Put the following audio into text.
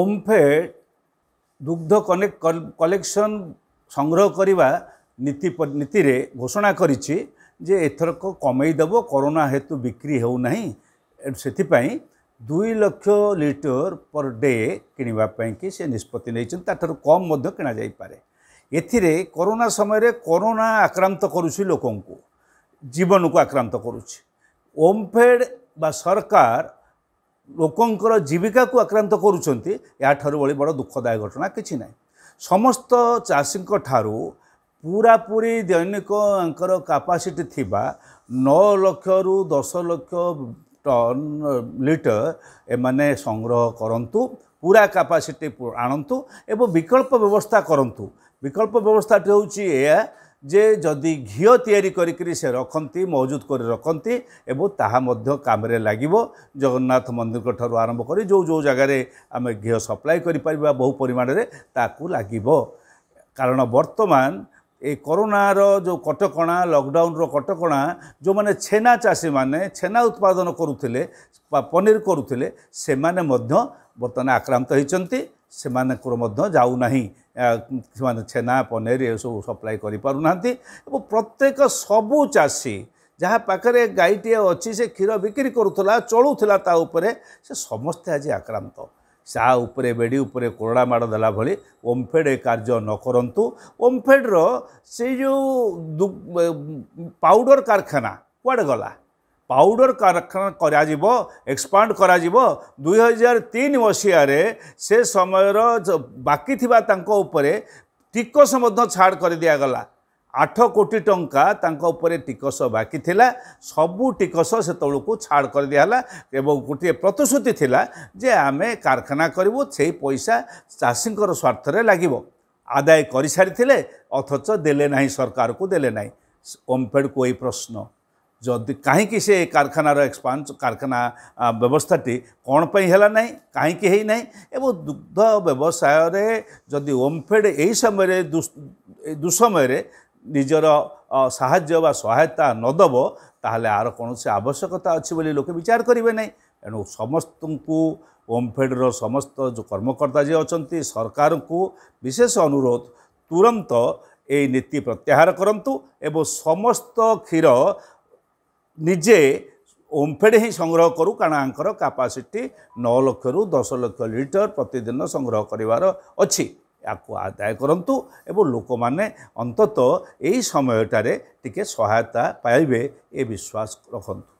ଓମ୍ଫେଡ଼ ଦୁଗ୍ଧ କଲେକ୍ସନ୍ ସଂଗ୍ରହ କରିବା ନୀତି ନୀତିରେ ଘୋଷଣା କରିଛି ଯେ ଏଥରକ କମେଇ ଦେବ କରୋନା ହେତୁ ବିକ୍ରି ହେଉନାହିଁ ସେଥିପାଇଁ ଦୁଇ ଲକ୍ଷ ଲିଟର ପର୍ ଡେ କିଣିବା ପାଇଁକି ସେ ନିଷ୍ପତ୍ତି ନେଇଛନ୍ତି ତାଠାରୁ କମ୍ ମଧ୍ୟ କିଣାଯାଇପାରେ ଏଥିରେ କରୋନା ସମୟରେ କରୋନା ଆକ୍ରାନ୍ତ କରୁଛି ଲୋକଙ୍କୁ ଜୀବନକୁ ଆକ୍ରାନ୍ତ କରୁଛି ଓମ୍ଫେଡ଼ ବା ସରକାର ଲୋକଙ୍କର ଜୀବିକାକୁ ଆକ୍ରାନ୍ତ କରୁଛନ୍ତି ଏହାଠାରୁ ଭଳି ବଡ଼ ଦୁଃଖଦାୟ ଘଟଣା କିଛି ନାହିଁ ସମସ୍ତ ଚାଷୀଙ୍କ ଠାରୁ ପୁରାପୁରି ଦୈନିକ ୟାଙ୍କର କାପାସିଟି ଥିବା ନଅ ଲକ୍ଷରୁ ଦଶ ଲକ୍ଷ ଟନ୍ ଲିଟର ଏମାନେ ସଂଗ୍ରହ କରନ୍ତୁ ପୁରା କାପାସିଟି ଆଣନ୍ତୁ ଏବଂ ବିକଳ୍ପ ବ୍ୟବସ୍ଥା କରନ୍ତୁ ବିକଳ୍ପ ବ୍ୟବସ୍ଥାଟି ହେଉଛି ଏହା ଯେ ଯଦି ଘିଅ ତିଆରି କରିକିରି ସେ ରଖନ୍ତି ମହଜୁଦ କରି ରଖନ୍ତି ଏବଂ ତାହା ମଧ୍ୟ କାମରେ ଲାଗିବ ଜଗନ୍ନାଥ ମନ୍ଦିରଙ୍କ ଠାରୁ ଆରମ୍ଭ କରି ଯେଉଁ ଯେଉଁ ଜାଗାରେ ଆମେ ଘିଅ ସପ୍ଲାଏ କରିପାରିବା ବହୁ ପରିମାଣରେ ତାକୁ ଲାଗିବ କାରଣ ବର୍ତ୍ତମାନ ଏ କରୋନାର ଯେଉଁ କଟକଣା ଲକଡାଉନର କଟକଣା ଯେଉଁମାନେ ଛେନା ଚାଷୀମାନେ ଛେନା ଉତ୍ପାଦନ କରୁଥିଲେ ବା ପନିର କରୁଥିଲେ ସେମାନେ ମଧ୍ୟ ବର୍ତ୍ତମାନ ଆକ୍ରାନ୍ତ ହୋଇଛନ୍ତି ସେମାନଙ୍କର ମଧ୍ୟ ଯାଉନାହିଁ ସେମାନେ ଛେନା ପନିର ଏସବୁ ସପ୍ଲାଏ କରିପାରୁନାହାନ୍ତି ଏବଂ ପ୍ରତ୍ୟେକ ସବୁ ଚାଷୀ ଯାହା ପାଖରେ ଗାଈଟିଏ ଅଛି ସେ କ୍ଷୀର ବିକ୍ରି କରୁଥିଲା ଚଳୁଥିଲା ତା ଉପରେ ସେ ସମସ୍ତେ ଆଜି ଆକ୍ରାନ୍ତ ଚା ଉପରେ ବେଡ଼ି ଉପରେ କୋରଡ଼ା ମାଡ଼ ଦେଲା ଭଳି ଓମ୍ଫେଡ଼ ଏ କାର୍ଯ୍ୟ ନ କରନ୍ତୁ ଓମ୍ଫେଡ଼ର ସେ ଯେଉଁ ପାଉଡ଼ର କାରଖାନା କୁଆଡ଼େ ଗଲା ପାଉଡ଼ର କାରଖାନା କରାଯିବ ଏକ୍ସପାଣ୍ଡ କରାଯିବ ଦୁଇ ହଜାର ତିନି ମସିହାରେ ସେ ସମୟର ବାକି ଥିବା ତାଙ୍କ ଉପରେ ଟିକସ ମଧ୍ୟ ଛାଡ଼ କରିଦିଆଗଲା ଆଠ କୋଟି ଟଙ୍କା ତାଙ୍କ ଉପରେ ଟିକସ ବାକି ଥିଲା ସବୁ ଟିକସ ସେତେବେଳକୁ ଛାଡ଼ କରିଦିଆଗଲା ଏବଂ ଗୋଟିଏ ପ୍ରତିଶ୍ରୁତି ଥିଲା ଯେ ଆମେ କାରଖାନା କରିବୁ ସେଇ ପଇସା ଚାଷୀଙ୍କର ସ୍ୱାର୍ଥରେ ଲାଗିବ ଆଦାୟ କରିସାରିଥିଲେ ଅଥଚ ଦେଲେ ନାହିଁ ସରକାରକୁ ଦେଲେ ନାହିଁ ଓମ୍ଫେଡ଼କୁ ଏଇ ପ୍ରଶ୍ନ ଯଦି କାହିଁକି ସେ କାରଖାନାର ଏକ୍ସପାନ୍ସ କାରଖାନା ବ୍ୟବସ୍ଥାଟି କ'ଣ ପାଇଁ ହେଲା ନାହିଁ କାହିଁକି ହେଇନାହିଁ ଏବଂ ଦୁଗ୍ଧ ବ୍ୟବସାୟରେ ଯଦି ଓମ୍ଫେଡ଼୍ ଏହି ସମୟରେ ଦୁଃସମୟରେ ନିଜର ସାହାଯ୍ୟ ବା ସହାୟତା ନଦେବ ତାହେଲେ ଆର କୌଣସି ଆବଶ୍ୟକତା ଅଛି ବୋଲି ଲୋକେ ବିଚାର କରିବେ ନାହିଁ ଏଣୁ ସମସ୍ତଙ୍କୁ ଓମ୍ଫେଡ଼ର ସମସ୍ତ ଯେଉଁ କର୍ମକର୍ତ୍ତା ଯିଏ ଅଛନ୍ତି ସରକାରଙ୍କୁ ବିଶେଷ ଅନୁରୋଧ ତୁରନ୍ତ ଏହି ନୀତି ପ୍ରତ୍ୟାହାର କରନ୍ତୁ ଏବଂ ସମସ୍ତ କ୍ଷୀର ନିଜେ ଓମ୍ଫେଡ଼ ହିଁ ସଂଗ୍ରହ କରୁ କାରଣ ଆଙ୍କର କାପାସିଟି ନଅ ଲକ୍ଷରୁ ଦଶ ଲକ୍ଷ ଲିଟର ପ୍ରତିଦିନ ସଂଗ୍ରହ କରିବାର ଅଛି ଏହାକୁ ଆଦାୟ କରନ୍ତୁ ଏବଂ ଲୋକମାନେ ଅନ୍ତତଃ ଏହି ସମୟଟାରେ ଟିକିଏ ସହାୟତା ପାଇବେ ଏ ବିଶ୍ୱାସ ରଖନ୍ତୁ